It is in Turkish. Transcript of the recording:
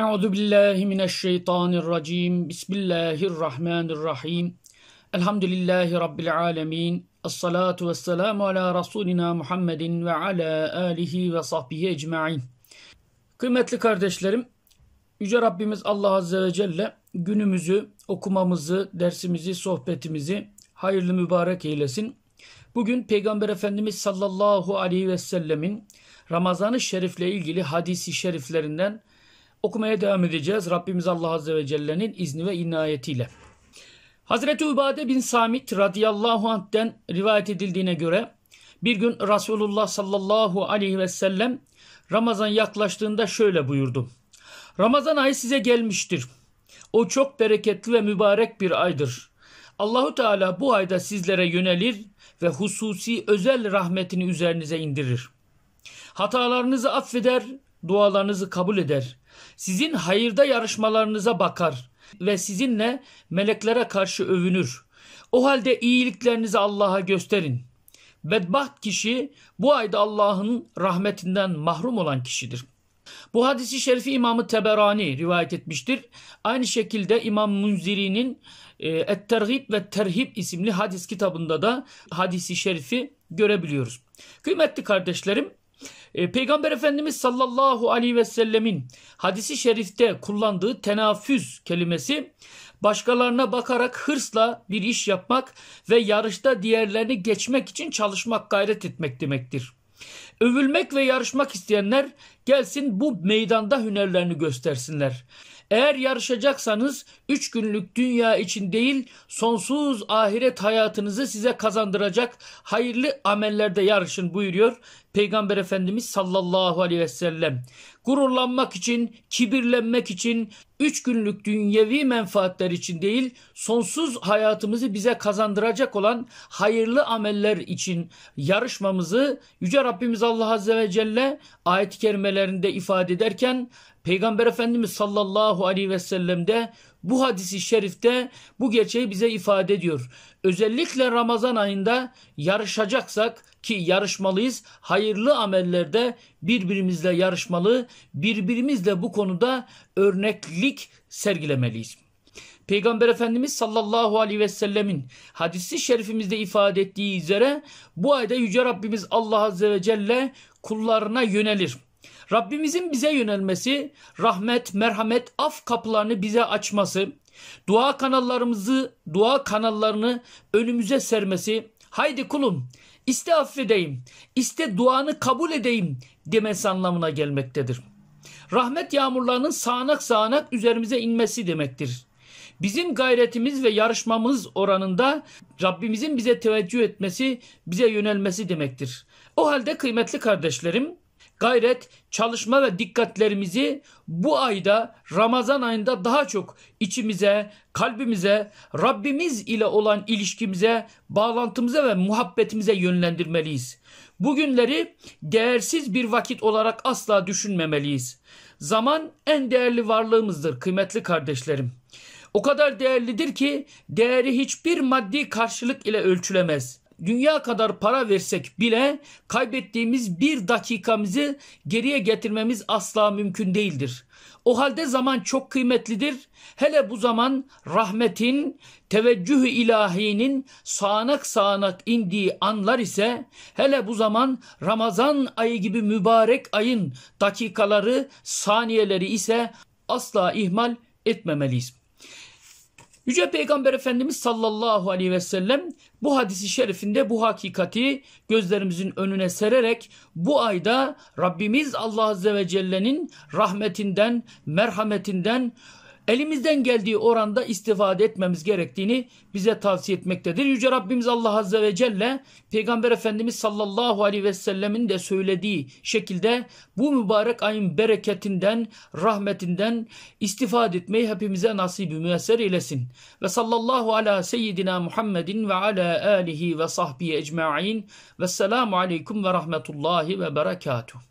Euzu billahi mineşşeytanirracim. Bismillahirrahmanirrahim. Elhamdülillahi rabbil alamin. Essalatu vesselamu ala rasulina Muhammedin ve ala alihi ve sahbihi ecmaîn. Kıymetli kardeşlerim, yüce Rabbimiz Allah azze ve celle günümüzü, okumamızı, dersimizi, sohbetimizi hayırlı mübarek eylesin. Bugün Peygamber Efendimiz sallallahu aleyhi ve sellemin Ramazan-ı Şerif'le ilgili hadisi şeriflerinden okumaya devam edeceğiz. Rabbimiz Allah Azze ve Celle'nin izni ve inayetiyle. Hazreti Übade bin Samit radıyallahu anh'den rivayet edildiğine göre bir gün Resulullah sallallahu aleyhi ve sellem Ramazan yaklaştığında şöyle buyurdu. Ramazan ayı size gelmiştir. O çok bereketli ve mübarek bir aydır. Allahu Teala bu ayda sizlere yönelir ve hususi özel rahmetini üzerinize indirir. Hatalarınızı affeder dualarınızı kabul eder. Sizin hayırda yarışmalarınıza bakar ve sizinle meleklere karşı övünür. O halde iyiliklerinizi Allah'a gösterin. Bedbaht kişi bu ayda Allah'ın rahmetinden mahrum olan kişidir. Bu hadisi şerifi İmamı Teberani rivayet etmiştir. Aynı şekilde İmam Munziri'nin e, Et-Terhib ve Terhib isimli hadis kitabında da hadisi şerifi görebiliyoruz. Kıymetli kardeşlerim e, Peygamber Efendimiz sallallahu aleyhi ve sellemin hadisi şerifte kullandığı tenafüz kelimesi başkalarına bakarak hırsla bir iş yapmak ve yarışta diğerlerini geçmek için çalışmak gayret etmek demektir. Övülmek ve yarışmak isteyenler gelsin bu meydanda hünerlerini göstersinler. Eğer yarışacaksanız üç günlük dünya için değil sonsuz ahiret hayatınızı size kazandıracak hayırlı amellerde yarışın buyuruyor Peygamber Efendimiz sallallahu aleyhi ve sellem. Gururlanmak için, kibirlenmek için, üç günlük dünyevi menfaatler için değil, sonsuz hayatımızı bize kazandıracak olan hayırlı ameller için yarışmamızı Yüce Rabbimiz Allah Azze ve Celle ayet-i kerimelerinde ifade ederken Peygamber Efendimiz sallallahu aleyhi ve sellem'de bu hadisi şerifte bu gerçeği bize ifade ediyor. Özellikle Ramazan ayında yarışacaksak ki yarışmalıyız. Hayırlı amellerde birbirimizle yarışmalı, birbirimizle bu konuda örneklik sergilemeliyiz. Peygamber Efendimiz sallallahu aleyhi ve sellemin hadisi şerifimizde ifade ettiği üzere bu ayda Yüce Rabbimiz Allah Azze ve Celle kullarına yönelir. Rabbimizin bize yönelmesi, rahmet, merhamet, af kapılarını bize açması, dua kanallarımızı, dua kanallarını önümüze sermesi, haydi kulum iste affedeyim, iste duanı kabul edeyim demesi anlamına gelmektedir. Rahmet yağmurlarının sağanak sağanak üzerimize inmesi demektir. Bizim gayretimiz ve yarışmamız oranında Rabbimizin bize teveccüh etmesi, bize yönelmesi demektir. O halde kıymetli kardeşlerim, gayret, çalışma ve dikkatlerimizi bu ayda Ramazan ayında daha çok içimize, kalbimize, Rabbimiz ile olan ilişkimize, bağlantımıza ve muhabbetimize yönlendirmeliyiz. Bugünleri değersiz bir vakit olarak asla düşünmemeliyiz. Zaman en değerli varlığımızdır kıymetli kardeşlerim. O kadar değerlidir ki değeri hiçbir maddi karşılık ile ölçülemez dünya kadar para versek bile kaybettiğimiz bir dakikamızı geriye getirmemiz asla mümkün değildir. O halde zaman çok kıymetlidir. Hele bu zaman rahmetin, teveccühü ilahinin sağanak sağanak indiği anlar ise hele bu zaman Ramazan ayı gibi mübarek ayın dakikaları, saniyeleri ise asla ihmal etmemeliyiz. Yüce Peygamber Efendimiz sallallahu aleyhi ve sellem bu hadisi şerifinde bu hakikati gözlerimizin önüne sererek bu ayda Rabbimiz Allah Azze ve Celle'nin rahmetinden, merhametinden, elimizden geldiği oranda istifade etmemiz gerektiğini bize tavsiye etmektedir. Yüce Rabbimiz Allah Azze ve Celle Peygamber Efendimiz sallallahu aleyhi ve sellemin de söylediği şekilde bu mübarek ayın bereketinden, rahmetinden istifade etmeyi hepimize nasibi müyesser eylesin. Ve sallallahu ala seyyidina Muhammedin ve ala alihi ve sahbihi ecma'in. Vesselamu aleyküm ve rahmetullahi ve berekatuhu.